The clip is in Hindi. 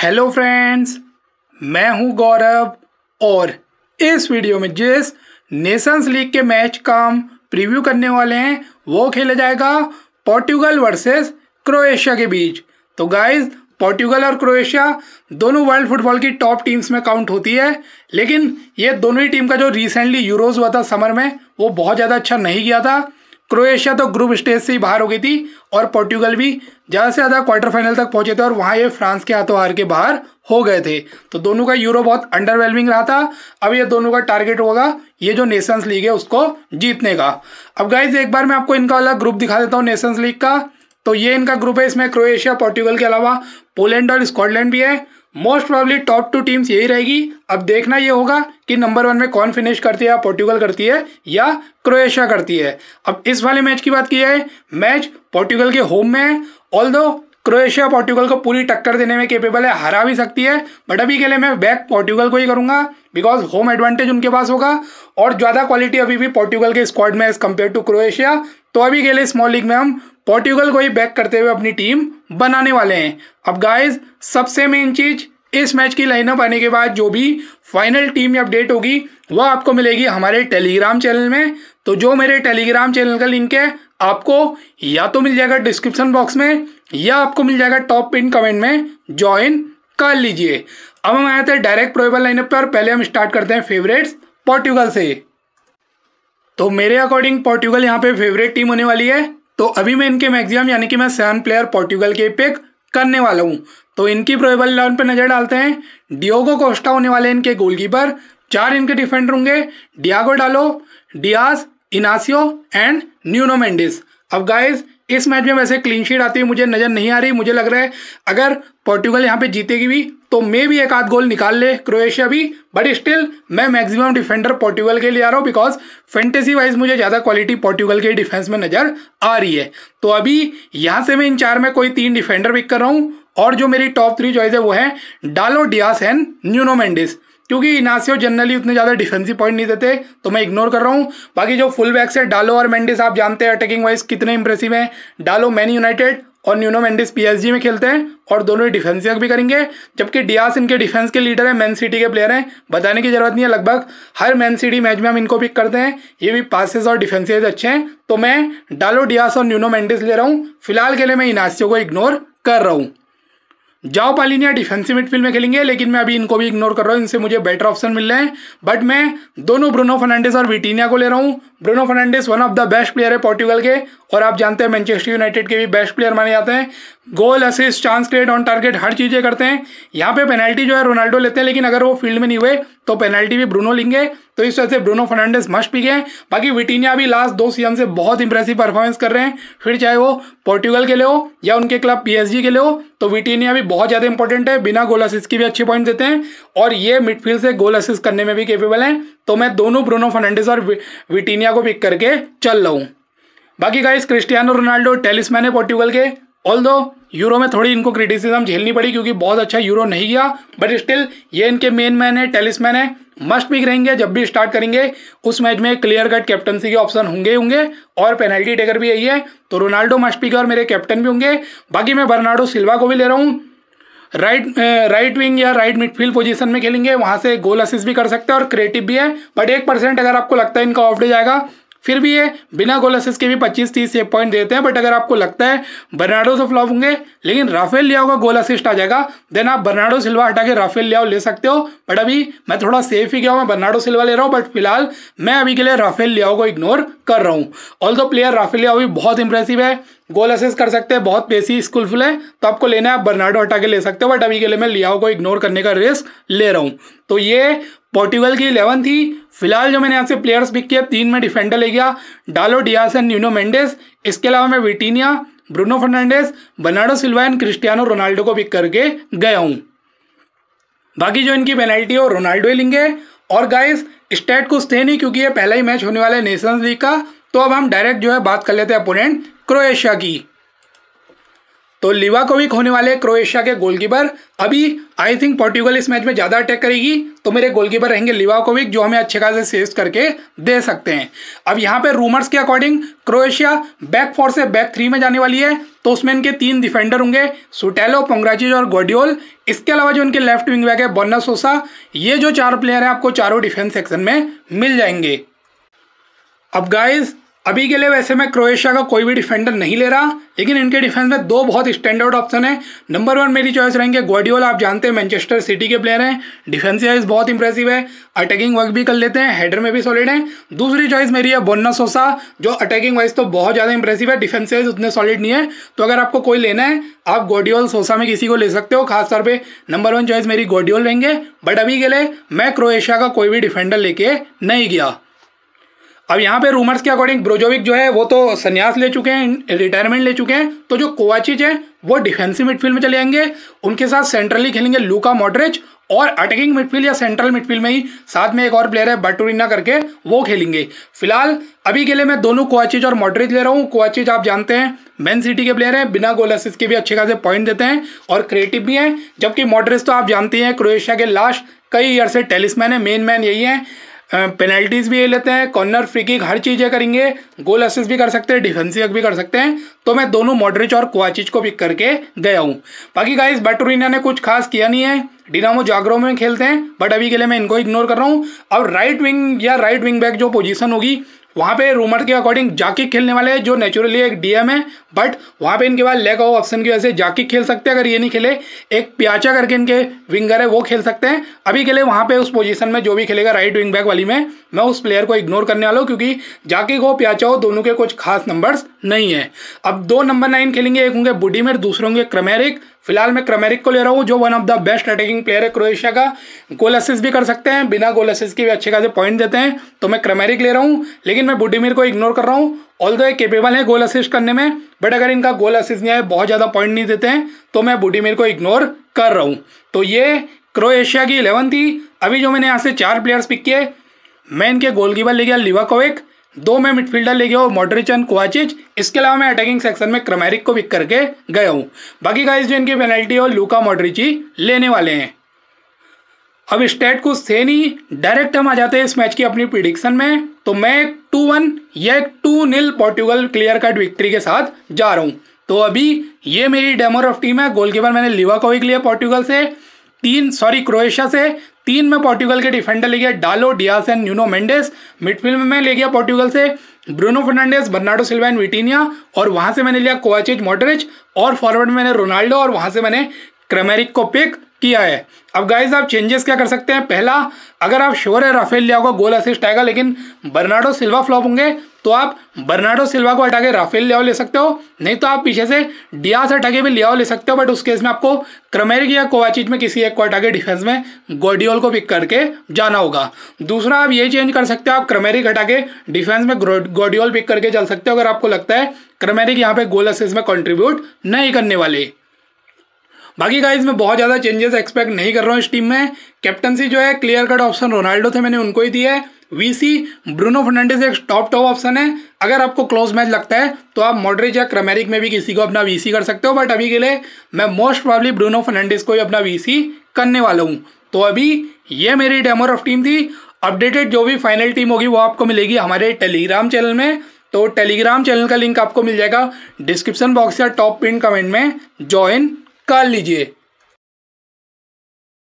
हेलो फ्रेंड्स मैं हूं गौरव और इस वीडियो में जिस नेशंस लीग के मैच का हम प्रीव्यू करने वाले हैं वो खेला जाएगा पोर्टुगल वर्सेस क्रोएशिया के बीच तो गाइस पोर्टुगल और क्रोएशिया दोनों वर्ल्ड फुटबॉल की टॉप टीम्स में काउंट होती है लेकिन ये दोनों ही टीम का जो रिसेंटली यूरोज हुआ था समर में वो बहुत ज़्यादा अच्छा नहीं गया था क्रोएशिया तो ग्रुप स्टेज से ही बाहर हो गई थी और पोर्टुगल भी ज़्यादा से ज़्यादा क्वार्टर फाइनल तक पहुंचे थे और वहाँ ये फ्रांस के हाथों हार के बाहर हो गए थे तो दोनों का यूरो बहुत अंडरवेलमिंग रहा था अब ये दोनों का टारगेट होगा ये जो नेशंस लीग है उसको जीतने का अब गाइज एक बार मैं आपको इनका अलग ग्रुप दिखा देता हूँ नेशंस लीग का तो ये इनका ग्रुप है इसमें क्रोएशिया पोर्टुगल के अलावा पोलैंड और स्कॉटलैंड भी है most probably top two teams यही रहेगी अब देखना ये होगा कि नंबर वन में कौन फिनिश करती है पोर्टुगल करती है या क्रोएशिया करती है अब इस वाले मैच की बात की जाए मैच पोर्टुगल के होम में है ऑल दो क्रोएशिया पोर्टुगल को पूरी टक्कर देने में केपेबल है हरा भी सकती है बट अभी के लिए मैं बैक पोर्टुगल को ही करूंगा बिकॉज होम एडवांटेज उनके पास होगा और ज़्यादा क्वालिटी अभी भी पोर्टुगल के स्क्वाड में एज कम्पेयर टू क्रोएशिया तो अभी के लिए स्मॉल लीग में हम पोर्टुगल को ही बैक करते हुए अपनी टीम बनाने वाले हैं अब गाइज सबसे मेन चीज़ इस मैच की लाइनअप आने के बाद जो भी फाइनल टीम अपडेट होगी वह आपको मिलेगी हमारे टेलीग्राम चैनल में तो जो मेरे टेलीग्राम चैनल का लिंक है आपको या तो मिल जाएगा डिस्क्रिप्शन बॉक्स में या आपको मिल जाएगा टॉप पिन कमेंट में ज्वाइन कर लीजिए अब हम आए थे डायरेक्ट प्रोबेबल लाइनअप पर पहले हम स्टार्ट करते हैं फेवरेट्स पोर्टुगल से तो मेरे अकॉर्डिंग पोर्टुगल यहाँ पे फेवरेट टीम होने वाली है तो अभी मैं इनके मैक्सिमम यानी कि मैं सेवन प्लेयर पोर्टुगल के पिक करने वाला हूँ तो इनकी प्रोबेबल इलेवन पर नज़र डालते हैं डियोगो कोस्टा होने वाले इनके गोलकीपर चार इनके डिफेंडर होंगे Diogo Dalot Dias Inacio and Nuno Mendes अब गाइज इस मैच में वैसे क्लीन शीट आती हुई मुझे नज़र नहीं आ रही मुझे लग रहा है अगर पोर्टुगल यहाँ पे जीतेगी भी तो मे भी एक आध गोल निकाल ले क्रोएशिया भी बट स्टिल मैं मैक्सिमम डिफेंडर पोर्टुगल के लिए आ रहा हूँ बिकॉज फेंटेसी वाइज मुझे ज़्यादा क्वालिटी पोर्टुगल के डिफेंस में नज़र आ रही है तो अभी यहाँ से मैं इन चार में कोई तीन डिफेंडर पिक कर रहा हूँ और जो मेरी टॉप थ्री चॉइस है वो है डालो डियास एंड न्यूनो क्योंकि इनासियो जनरली उतने ज़्यादा डिफेंसिव पॉइंट नहीं देते तो मैं इग्नोर कर रहा हूँ बाकी जो फुल बैक्स हैं डालो और मैंडिस आप जानते हैं अटैकिंग वाइज कितने इंप्रेसिव हैं डालो मैन यूनाइटेड और न्यूनो मैंडिस पीएसजी में खेलते हैं और दोनों ही डिफेंसिव भी करेंगे जबकि डियास इनके डिफेंस के लीडर हैं मैन सिटी के प्लेयर हैं बताने की जरूरत नहीं है लगभग हर मैन सिटी मैच में हम इनको पिक करते हैं ये भी पासिस और डिफेंसिव अच्छे हैं तो मैं डालो डियास और न्यूनो मैंडिस ले रहा हूँ फिलहाल के लिए मैं इनासियों को इग्नोर कर रहा हूँ जाओ पालिनिया डिफेंसिव मिडफील्ड में खेलेंगे लेकिन मैं अभी इनको भी इग्नोर कर रहा हूँ इनसे मुझे बेटर ऑप्शन मिल रहे हैं बट मैं दोनों ब्रूनो फर्नांडिस और विटीनिया को ले रहा हूँ Bruno Fernandes one of the best player है पोर्टुगल के और आप जानते हैं मैनचेस्टर यूनाइटेड के भी बेस्ट प्लेयर माने जाते हैं goal assist chance create on target हर चीज़ें करते हैं यहाँ पे पेनल्टी जो है रोनाल्डो लेते हैं लेकिन अगर वो फील्ड में नहीं हुए तो पेनल्टी भी ब्रूनो लेंगे तो इस वजह से ब्रूनो फर्नांडिस मस्ट भी गए बाकी विटिनिया भी लास्ट दो सीजन से बहुत इंप्रेसिव परफॉर्मेंस कर रहे हैं फिर चाहे वो पोर्टुगल के लिए हो या उनके क्लब पी के लिए हो तो विटिनिया भी बहुत ज़्यादा इंपॉर्टेंट है बिना गोल असिस्ट की भी अच्छे पॉइंट देते हैं और ये मिडफील्ड से गोल असिस्ट करने में भी केपेबल हैं तो मैं दोनों ब्रूनो फर्नांडिस और विटिनिया को पिक करके चल रहा हूँ बाकी गाइस क्रिस्टियानो रोनाल्डो टेलिसमैन है पोर्टुगल के ऑल दो यूरो में थोड़ी इनको क्रिटिसिज्म झेलनी पड़ी क्योंकि बहुत अच्छा यूरो नहीं गया बट स्टिल ये इनके मेन मैन है टेलिसमैन है मस्ट भी रहेंगे जब भी स्टार्ट करेंगे उस मैच में क्लियर कट कैप्टनसी के ऑप्शन होंगे होंगे और पेनल्टी टेकर भी यही है तो रोनाल्डो मस्ट भी और मेरे कैप्टन भी होंगे बाकी मैं बर्नाडो सिल्वा को भी ले रहा हूँ राइट राइट विंग या राइट मिडफील्ड पोजीशन में खेलेंगे वहाँ से गोल असिस्ट भी कर सकते हैं और क्रिएटिव भी है बट एक परसेंट अगर आपको लगता है इनका ऑफ डे जाएगा फिर भी ये बिना गोल असिस्ट के भी 25 तीस सेव पॉइंट देते हैं बट अगर आपको लगता है बर्नाडो से फ्लॉप होंगे लेकिन राफेल लिया का गोल असिस्ट आ जाएगा देन आप बर्नाडो सिल्वा हटा के राफेल लिया ले सकते हो बट अभी मैं थोड़ा सेफ ही गया हूँ मैं बर्नाडो सिल्वा ले रहा हूँ बट फिलहाल मैं अभी के लिए राफेल लियाओ को इग्नोर कर रहा हूँ ऑल दो प्लेयर राफेल लिया भी बहुत इंप्रेसिव है गोल असिस्ट कर सकते हैं बहुत बेसी स्कूलफुल है तो आपको लेना है आप बर्नाडो हटा के ले सकते हो बट अभी के लिए मैं लियाओ को इग्नोर करने का रिस्क ले रहा हूँ तो ये पोर्टुगल की इलेवन थी फिलहाल जो मैंने यहाँ से प्लेयर्स पिक किया तीन में डिफेंडर ले गया Dalot Dias and Nuno Mendes इसके अलावा मैं Vitinha Bruno Fernandes Bernardo Silva and Cristiano Ronaldo को पिक करके गया हूँ बाकी जो इनकी पेनल्टी वो रोनाल्डो ही लेंगे और गाइस स्टेट कुछ थे नहीं क्योंकि ये पहला ही मैच होने वाला है नेशंस लीग का तो अब हम डायरेक्ट जो है बात कर लेते हैं अपोनेंट क्रोएशिया की तो लिवाकोविक होने वाले क्रोएशिया के गोलकीपर अभी आई थिंक पोर्टुगल इस मैच में ज़्यादा अटैक करेगी तो मेरे गोलकीपर रहेंगे लिवाकोविक जो हमें अच्छे खासे सेस करके दे सकते हैं अब यहाँ पे रूमर्स के अकॉर्डिंग क्रोएशिया बैक फोर से बैक थ्री में जाने वाली है तो उसमें इनके तीन डिफेंडर होंगे सुटेलो पोंग्राचिज और गोडियोल इसके अलावा जो इनके लेफ्ट विंग बैक है बोन्ना सोसा ये जो चार प्लेयर हैं आपको चारों डिफेंस सेक्शन में मिल जाएंगे अब गाइज अभी के लिए वैसे मैं क्रोएशिया का कोई भी डिफेंडर नहीं ले रहा लेकिन इनके डिफेंस में दो बहुत स्टैंडर्ड ऑप्शन है नंबर वन मेरी चॉइस रहेंगे ग्वाडियोल आप जानते हैं मैनचेस्टर सिटी के प्लेयर हैं डिफेंस वाइज बहुत इंप्रेसिव है अटैकिंग वर्क भी कर लेते हैं हेडर में भी सॉलिड है दूसरी चॉइस मेरी है बोन्ना सोसा जो अटैकिंग वाइज तो बहुत ज़्यादा इंप्रेसिव है डिफेंस वाइज उतने सॉलिड नहीं है तो अगर आपको कोई लेना है आप गोडियोल सोसा में किसी को ले सकते हो खासतौर पर नंबर वन चॉइस मेरी गोडियोल रहेंगे बट अभी के लिए मैं क्रोएशिया का कोई भी डिफेंडर लेके नहीं गया अब यहाँ पे रूमर्स के अकॉर्डिंग ब्रोजोविक जो है वो तो संन्यास ले चुके हैं रिटायरमेंट ले चुके हैं तो जो कोवाचिज हैं वो डिफेंसिव मिडफील्ड में चले जाएंगे उनके साथ सेंट्रली खेलेंगे लूका मॉडरेज और अटैकिंग मिडफील्ड या सेंट्रल मिडफील्ड में ही साथ में एक और प्लेयर है बटोरिना करके वो खेलेंगे फिलहाल अभी के लिए मैं दोनों कोवाचिज और मॉडरेज ले रहा हूँ कोवाचिज आप जानते हैं मैन सिटी के प्लेयर हैं बिना गोल असिस्ट के भी अच्छे खासे पॉइंट देते हैं और क्रिएटिव भी हैं जबकि मॉडरेज तो आप जानते हैं क्रोएशिया के लास्ट कई ईयर से टेलिसमैन है मेन मैन यही है पेनल्टीज भी ले लेते हैं कॉर्नर फ्री किक हर चीज़ें करेंगे गोल असिस्ट भी कर सकते हैं डिफेंसिव भी कर सकते हैं तो मैं दोनों मॉडरिच और क्वाचिच को पिक करके गया हूँ बाकी गाइस इंडिया ने कुछ खास किया नहीं है डिनामो जागरों में खेलते हैं बट अभी के लिए मैं इनको इग्नोर कर रहा हूँ अब राइट विंग या राइट विंग बैक जो पोजीशन होगी वहाँ पे रूमर के अकॉर्डिंग जाकिक खेलने वाले हैं जो नेचुरली एक डीएम है बट वहाँ पे इनके पास लेग ऑफ ऑप्शन की वजह से जाकिक खेल सकते हैं अगर ये नहीं खेले एक प्याचा करके इनके विंगर है वो खेल सकते हैं अभी के लिए वहाँ पे उस पोजीशन में जो भी खेलेगा राइट विंग बैक वाली में मैं उस प्लेयर को इग्नोर करने वाला हूँ क्योंकि जाकिक हो प्याचा हो दोनों के कुछ खास नंबर्स नहीं है अब दो नंबर नाइन खेलेंगे एक होंगे बुडीमेर दूसरे होंगे क्रमेरिक फिलहाल मैं क्रमेरिक को ले रहा हूँ जो one of the best attacking player है क्रोएशिया का गोल असिस्ट भी कर सकते हैं बिना गोल असिस्ट के भी अच्छे खासे पॉइंट देते हैं तो मैं क्रमेरिक ले रहा हूँ लेकिन मैं बुडीमिर को इग्नोर कर रहा हूँ ऑल दो ये केपेबल है गोल असिस्ट करने में बट अगर इनका गोल असिस्ट नहीं आए बहुत ज़्यादा पॉइंट नहीं देते हैं तो मैं बुडीमिर को इग्नोर कर रहा हूँ तो ये क्रोएशिया की इलेवन थी अभी जो मैंने यहाँ से चार प्लेयर्स पिक किए मैं इनके गोलकीपर ले गया लिवाकोविक दो में मिडफील्डर ले गया हूँ मॉड्रिचन क्वाचिज इसके अलावा मैं अटैकिंग सेक्शन में क्रमेरिक को पिक करके गया हूँ बाकी गाइस जो इनकी पेनल्टी और लूका मॉड्रिची लेने वाले हैं अब स्टेट कुछ थे नहीं डायरेक्ट हम आ जाते हैं इस मैच की अपनी प्रिडिक्शन में तो मैं एक टू वन या एक two nil Portugal clear cut victory के साथ जा रहा हूँ तो अभी ये मेरी डेमोर ऑफ टीम है गोलकीपर मैंने लिवा को लिया पोर्टुगल से तीन सॉरी क्रोएशिया से तीन में पोर्टुगल के डिफेंडर ले गया Dalot Dias and Nuno Mendes midfield में ले गया पोर्टुगल से Bruno Fernandes Bernardo Silva and Vitinha और वहां से मैंने लिया कोवाचिज मॉडरिच और फॉरवर्ड में मैंने रोनाल्डो और वहां से मैंने क्रेमेरिक को पिक किया है अब गाइज आप चेंजेस क्या कर सकते हैं पहला अगर आप श्योर है राफेल लिया का गोल असिस्ट आएगा लेकिन बर्नाडो सिल्वा फ्लॉप होंगे तो आप बर्नाडो सिल्वा को हटा के राफेल लियाओ ले सकते हो नहीं तो आप पीछे से डियास हटा के भी लियाओ ले सकते हो बट उस केस में आपको क्रमेरिक या कोवाचिज में किसी एक को हटा के डिफेंस में गोडियोल को पिक करके जाना होगा दूसरा आप ये चेंज कर सकते हो आप क्रमेरिक हटा के डिफेंस में गोडियोल पिक करके चल सकते हो अगर आपको लगता है क्रमेरिक यहाँ पे गोल असिस्ट में कॉन्ट्रीब्यूट नहीं करने वाले बाकी गाइज मैं बहुत ज़्यादा चेंजेस एक्सपेक्ट नहीं कर रहा हूँ इस टीम में कैप्टनसी जो है क्लियर कट ऑप्शन रोनाल्डो थे मैंने उनको ही दी है वीसी ब्रूनो फर्नांडिस एक टॉप टॉप ऑप्शन है अगर आपको क्लोज मैच लगता है तो आप मॉडरेज या क्रमेरिक में भी किसी को अपना वीसी कर सकते हो बट अभी के लिए मैं मोस्ट प्रॉब्ली ब्रूनो फर्नांडिस को ही अपना वीसी करने वाला हूँ तो अभी ये मेरी डेमो ऑफ टीम थी अपडेटेड जो भी फाइनल टीम होगी वो आपको मिलेगी हमारे टेलीग्राम चैनल में तो टेलीग्राम चैनल का लिंक आपको मिल जाएगा डिस्क्रिप्शन बॉक्स या टॉप पिन कमेंट में ज्वाइन कर लीजिए